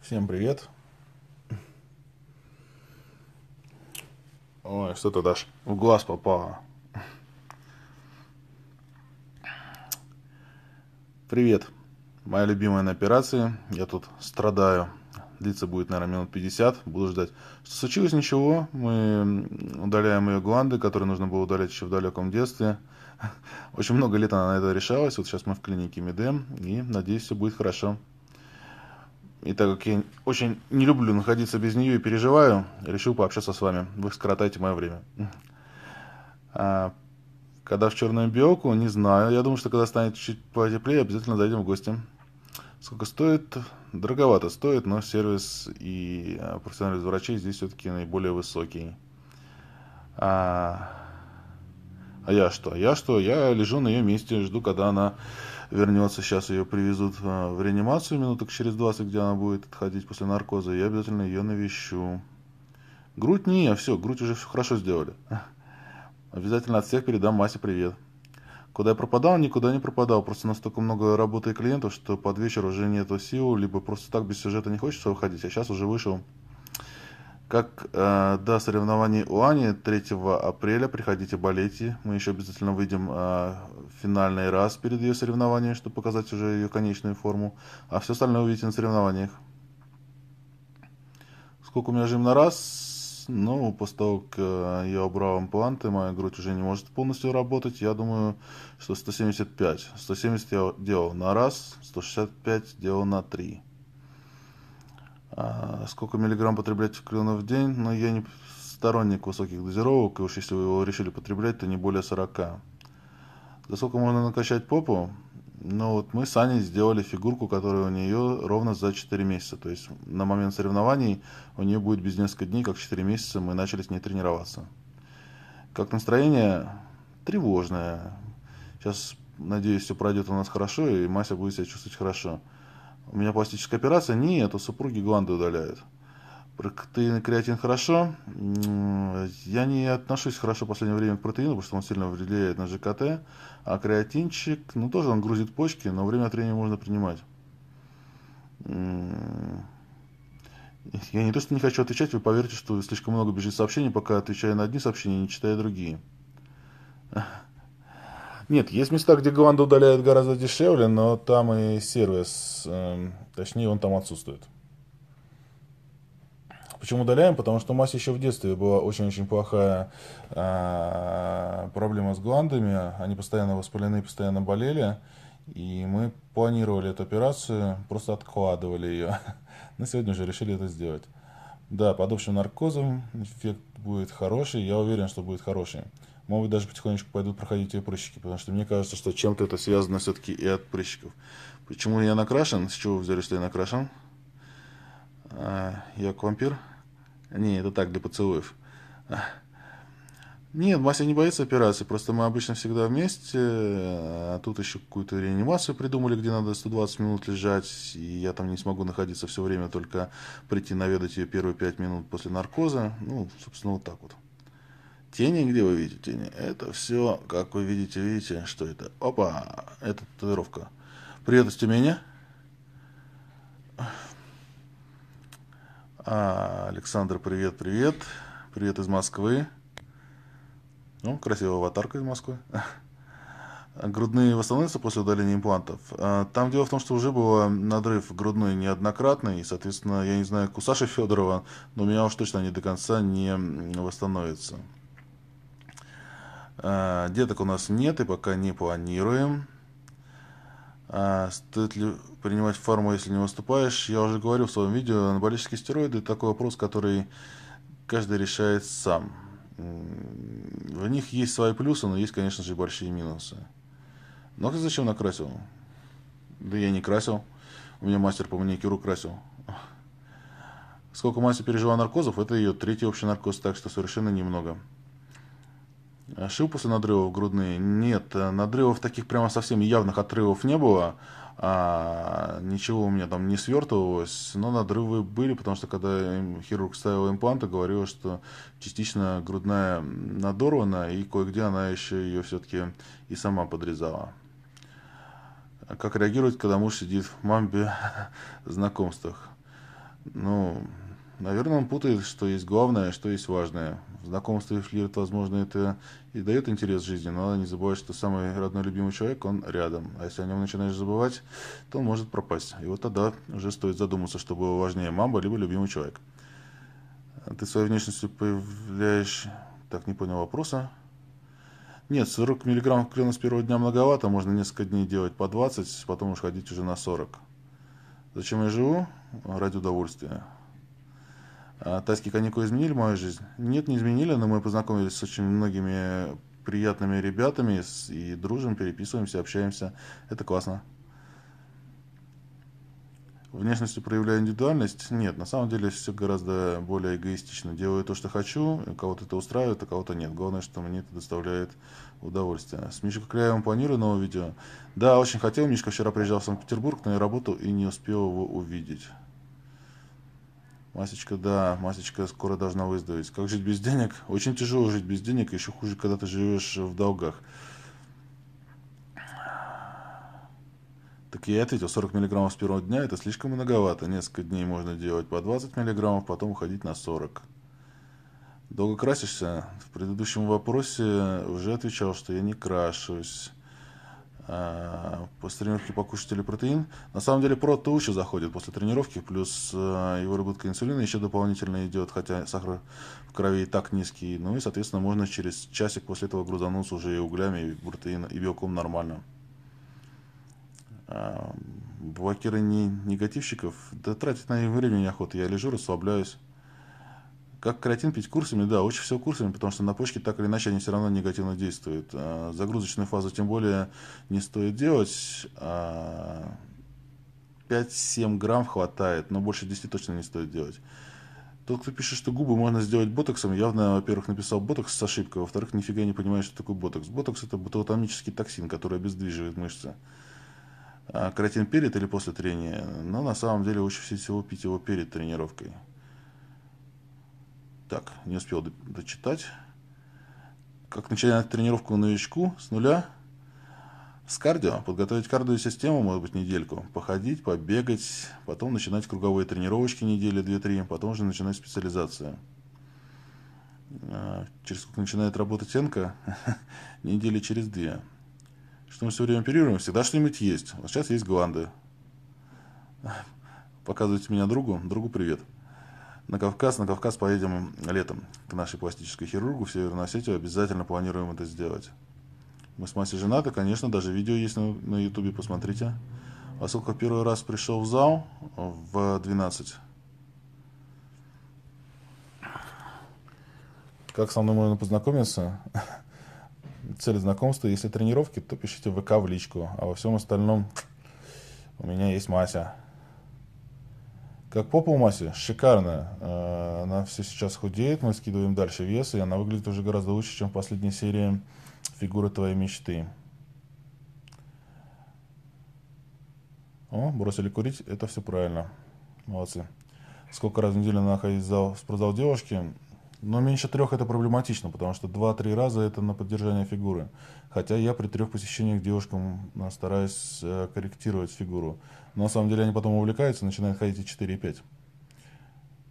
Всем привет. Ой, что-то даже в глаз попало. Привет. Моя любимая на операции. Я тут страдаю Длиться будет, наверное, минут 50. Буду ждать. Что случилось? Ничего. Мы удаляем ее гланды, которые нужно было удалять еще в далеком детстве. Очень много лет она на это решалась. Вот сейчас мы в клинике Медем. И надеюсь, все будет хорошо. И так как я очень не люблю находиться без нее и переживаю, решил пообщаться с вами. Вы скоротаете мое время. А, когда в черную биоку? не знаю. Я думаю, что когда станет чуть потеплее, обязательно зайдем в гости. Сколько стоит? Дороговато стоит, но сервис и а, профессионализм врачей здесь все-таки наиболее высокий. А... а я что? Я что? Я лежу на ее месте, жду, когда она вернется. Сейчас ее привезут а, в реанимацию минуток через 20, где она будет отходить после наркоза. Я обязательно ее навещу. Грудь не все, грудь уже все хорошо сделали. Обязательно от всех передам Масе привет. Куда я пропадал, никуда не пропадал. Просто настолько много работы и клиентов, что под вечер уже нету сил, либо просто так без сюжета не хочется выходить. Я а сейчас уже вышел. Как э, до соревнований УАНИ 3 апреля приходите болейте. Мы еще обязательно выйдем э, финальный раз перед ее соревнованием, чтобы показать уже ее конечную форму. А все остальное увидите на соревнованиях. Сколько у меня жим на раз? но ну, после того, как э, я убрал импланты, моя грудь уже не может полностью работать. Я думаю, что 175. 170 я делал на раз, 165 делал на три. А сколько миллиграмм потреблять клюна в день? Но ну, я не сторонник высоких дозировок, и уж если вы его решили потреблять, то не более 40. За сколько можно накачать попу? Ну вот мы с Аней сделали фигурку, которая у нее ровно за 4 месяца. То есть на момент соревнований у нее будет без несколько дней, как 4 месяца мы начали с ней тренироваться. Как настроение? Тревожное. Сейчас, надеюсь, все пройдет у нас хорошо, и Мася будет себя чувствовать хорошо. У меня пластическая операция? Нет, у супруги гланды удаляют. Протеин и креатин хорошо. Я не отношусь хорошо в последнее время к протеину, потому что он сильно влияет на ЖКТ. А креатинчик, ну тоже он грузит почки, но время от времени можно принимать. Я не то, что не хочу отвечать, вы поверите, что слишком много бежит сообщений, пока отвечаю на одни сообщения, не читая другие. Нет, есть места, где Гванду удаляют гораздо дешевле, но там и сервис, эм, точнее, он там отсутствует. Почему удаляем? Потому что у Маси еще в детстве была очень-очень плохая а, проблема с гландами. Они постоянно воспалены, постоянно болели. И мы планировали эту операцию, просто откладывали ее. На сегодня уже решили это сделать. Да, под общим наркозом эффект будет хороший. Я уверен, что будет хороший. Может быть, даже потихонечку пойдут проходить и прыщики, потому что мне кажется, что чем-то это связано все-таки и от прыщиков. Почему я накрашен? С чего вы взяли, что я накрашен? А, я вампир. Не, это так, для поцелуев. Нет, Мася не боится операции, просто мы обычно всегда вместе, а тут еще какую-то реанимацию придумали, где надо 120 минут лежать, и я там не смогу находиться все время, только прийти наведать ее первые 5 минут после наркоза, ну, собственно, вот так вот. Тени, где вы видите тени? Это все, как вы видите, видите, что это? Опа, это татуировка. Привет, у меня? А, Александр, привет, привет. Привет из Москвы. Ну, красивая аватарка из Москвы. Грудные восстановятся после удаления имплантов. А, там дело в том, что уже был надрыв грудной неоднократный, и, соответственно, я не знаю, как у Саши Федорова, но у меня уж точно они до конца не восстановятся. А, деток у нас нет и пока не планируем. А стоит ли принимать форму, если не выступаешь? Я уже говорил в своем видео, анаболические стероиды – это такой вопрос, который каждый решает сам. В них есть свои плюсы, но есть, конечно же, большие минусы. Но ну, ты а зачем накрасил? Да я не красил. У меня мастер по маникюру красил. Сколько мастер пережила наркозов, это ее третий общий наркоз, так что совершенно немного. Шил после надрывов грудные? Нет, э, надрывов таких прямо совсем явных отрывов не было. А, ничего у меня там не свертывалось, но надрывы были, потому что когда хирург ставил импланты, говорил, что частично грудная надорвана, и кое-где она еще ее все-таки и сама подрезала. Как реагировать, когда муж сидит в мамбе знакомствах? Ну, Наверное, он путает, что есть главное, что есть важное. Знакомство и флирт, возможно, это и дает интерес жизни, но надо не забывать, что самый родной любимый человек, он рядом. А если о нем начинаешь забывать, то он может пропасть. И вот тогда уже стоит задуматься, что было важнее, мамба либо любимый человек. Ты своей внешностью появляешь... Так, не понял вопроса. Нет, 40 миллиграмм клена с первого дня многовато, можно несколько дней делать по 20, потом уж ходить уже на 40. Зачем я живу? Ради удовольствия. А тайские каникулы изменили мою жизнь? Нет, не изменили, но мы познакомились с очень многими приятными ребятами и дружим, переписываемся, общаемся. Это классно. внешности проявляю индивидуальность? Нет, на самом деле все гораздо более эгоистично. Делаю то, что хочу, кого-то это устраивает, а кого-то нет. Главное, что мне это доставляет удовольствие. С Мишкой Кляевым планирую новое видео? Да, очень хотел. Мишка вчера приезжал в Санкт-Петербург, но я работал и не успел его увидеть. Масечка, да, Масечка скоро должна выздороветь. Как жить без денег? Очень тяжело жить без денег, еще хуже, когда ты живешь в долгах. Так я и ответил, 40 миллиграммов с первого дня это слишком многовато. Несколько дней можно делать по 20 миллиграммов, потом уходить на 40. Долго красишься? В предыдущем вопросе уже отвечал, что я не крашусь. Э, после тренировки покушать или протеин. На самом деле прот то еще заходит после тренировки, плюс э, его работка инсулина еще дополнительно идет, хотя сахар в крови и так низкий. Ну и, соответственно, можно через часик после этого грузануться уже и углями, и протеином и белком нормально. Эм, Блокирование негативщиков, да тратить на них время неохота. Я лежу, расслабляюсь. Как каротин пить курсами? Да, лучше всего курсами, потому что на почки так или иначе они все равно негативно действуют. А загрузочную фазу тем более не стоит делать. А 5-7 грамм хватает, но больше 10 точно не стоит делать. Тот, кто пишет, что губы можно сделать ботоксом, явно, во-первых, написал ботокс с ошибкой, во-вторых, нифига не понимает, что такое ботокс. Ботокс – это ботулотомический токсин, который обездвиживает мышцы. А каротин перед или после трения? Но ну, на самом деле лучше всего пить его перед тренировкой. Так, не успел дочитать. Как начинать тренировку новичку с нуля? С кардио. Подготовить кардио систему, может быть, недельку. Походить, побегать. Потом начинать круговые тренировочки недели, две-три. Потом уже начинать специализацию. А, через сколько начинает работать энка? недели через две. Что мы все время оперируем? Всегда что-нибудь есть. Вот сейчас есть гланды. Показывайте меня другу. Другу привет. На Кавказ, на Кавказ поедем летом к нашей пластической хирургу в Северную Осетию. Обязательно планируем это сделать. Мы с Масей женаты, конечно, даже видео есть на ютубе, посмотрите. Поскольку первый раз пришел в зал в 12. Как со мной можно познакомиться? Цель знакомства, если тренировки, то пишите в ВК в личку. А во всем остальном у меня есть Мася. Как попа у Маси, шикарно. Э, она все сейчас худеет, мы скидываем дальше вес, и она выглядит уже гораздо лучше, чем в последней серии «Фигура твоей мечты». О, бросили курить, это все правильно. Молодцы. Сколько раз в неделю она ходит в, зал, в спортзал девушки? Но меньше трех это проблематично, потому что два-три раза это на поддержание фигуры. Хотя я при трех посещениях девушкам э, стараюсь э, корректировать фигуру. Но на самом деле они потом увлекаются, начинают ходить и 4 и 5.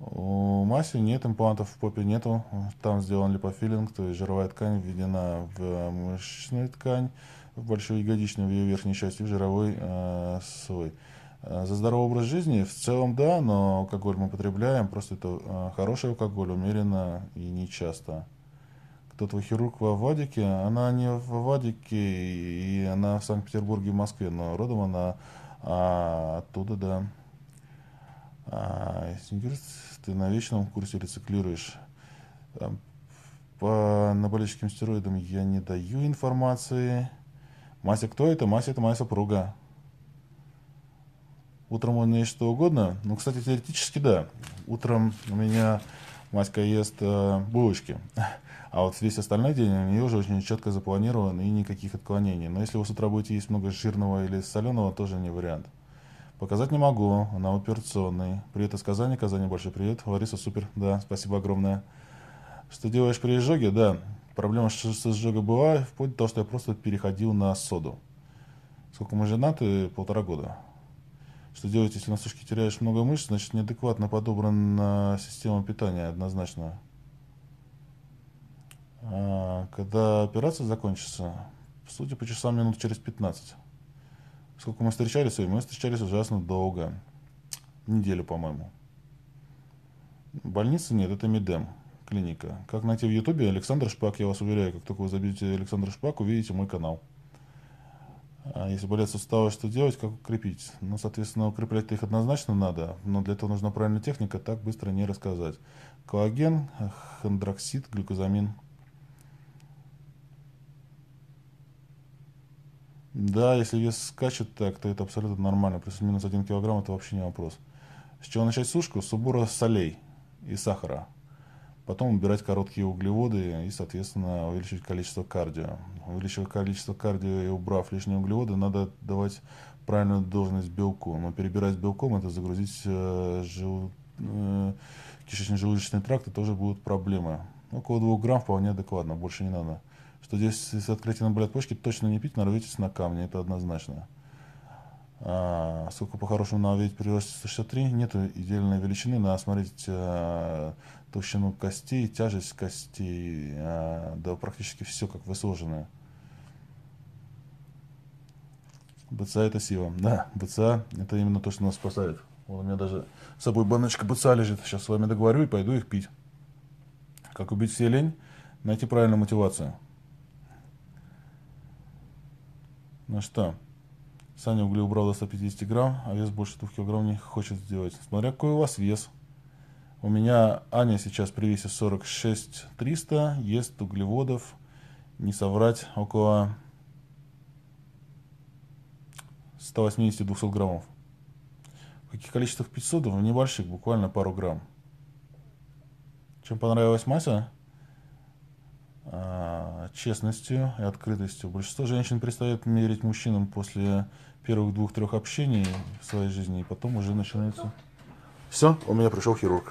У Маси нет имплантов в попе, нету. Там сделан липофилинг, то есть жировая ткань введена в э, мышечную ткань, в большую ягодичную, в ее верхней части, в жировой э, слой. Э, за здоровый образ жизни в целом да, но алкоголь мы потребляем, просто это э, хороший алкоголь, умеренно и не часто. кто твой хирург во Вадике она не в Вадике и она в Санкт-Петербурге и Москве, но родом она а, оттуда, да. А, ты на вечном курсе рециклируешь. По анаболическим стероидам я не даю информации. Мася кто это? Мася это моя супруга. Утром можно есть что угодно. Ну, кстати, теоретически да. Утром у меня Маська ест э, булочки. А вот весь остальной день у нее уже очень четко запланирован и никаких отклонений. Но если вы с утра будете есть много жирного или соленого, тоже не вариант. Показать не могу, она операционный. Привет из Казани, Казани большой привет. Лариса, супер, да, спасибо огромное. Что делаешь при изжоге? Да, проблема с изжогой была, вплоть до того, что я просто переходил на соду. Сколько мы женаты? Полтора года. Что делать, если на сушке теряешь много мышц, значит неадекватно подобрана система питания однозначно. А, когда операция закончится, в судя по часам, минут через 15. Сколько мы встречались, мы встречались ужасно долго. Неделю, по-моему. Больницы нет, это Медем, клиника. Как найти в Ютубе Александр Шпак, я вас уверяю, как только вы забьете Александр Шпак, увидите мой канал. А, если болят суставы, что делать, как укрепить? Ну, соответственно, укреплять их однозначно надо, но для этого нужна правильная техника, так быстро не рассказать. Коллаген, хондроксид, глюкозамин. Да, если вес скачет так, то это абсолютно нормально. Плюс-минус 1 килограмм – это вообще не вопрос. С чего начать сушку? Субура солей и сахара. Потом убирать короткие углеводы и, соответственно, увеличить количество кардио. Увеличив количество кардио и убрав лишние углеводы, надо давать правильную должность белку. Но перебирать белком – это загрузить э, жел... э, кишечно-желудочный тракт, и тоже будут проблемы. Ну, около 2 грамм вполне адекватно, больше не надо. Что здесь, если открытие на болят почки, точно не пить, нарветесь на камни, это однозначно. А, сколько по-хорошему надо видеть при росте 163, нету идеальной величины, надо смотреть э, толщину костей, тяжесть костей, э, да практически все как высложенное. БЦА это сила. Да, БЦА это именно то, что нас спасает. Вот у меня даже с собой баночка БЦА лежит. Сейчас с вами договорю и пойду их пить. Как убить все лень? Найти правильную мотивацию. Ну что, Саня угли убрал до 150 грамм, а вес больше 2 килограмм не хочет сделать. Смотря какой у вас вес. У меня Аня сейчас при весе 46 300, ест углеводов, не соврать, около 180-200 граммов. В каких количествах 500? В небольших, буквально пару грамм. Чем понравилась Мася? А, честностью и открытостью. Большинство женщин перестает мерить мужчинам после первых двух-трех общений в своей жизни, и потом уже начинается... Все, у меня пришел хирург.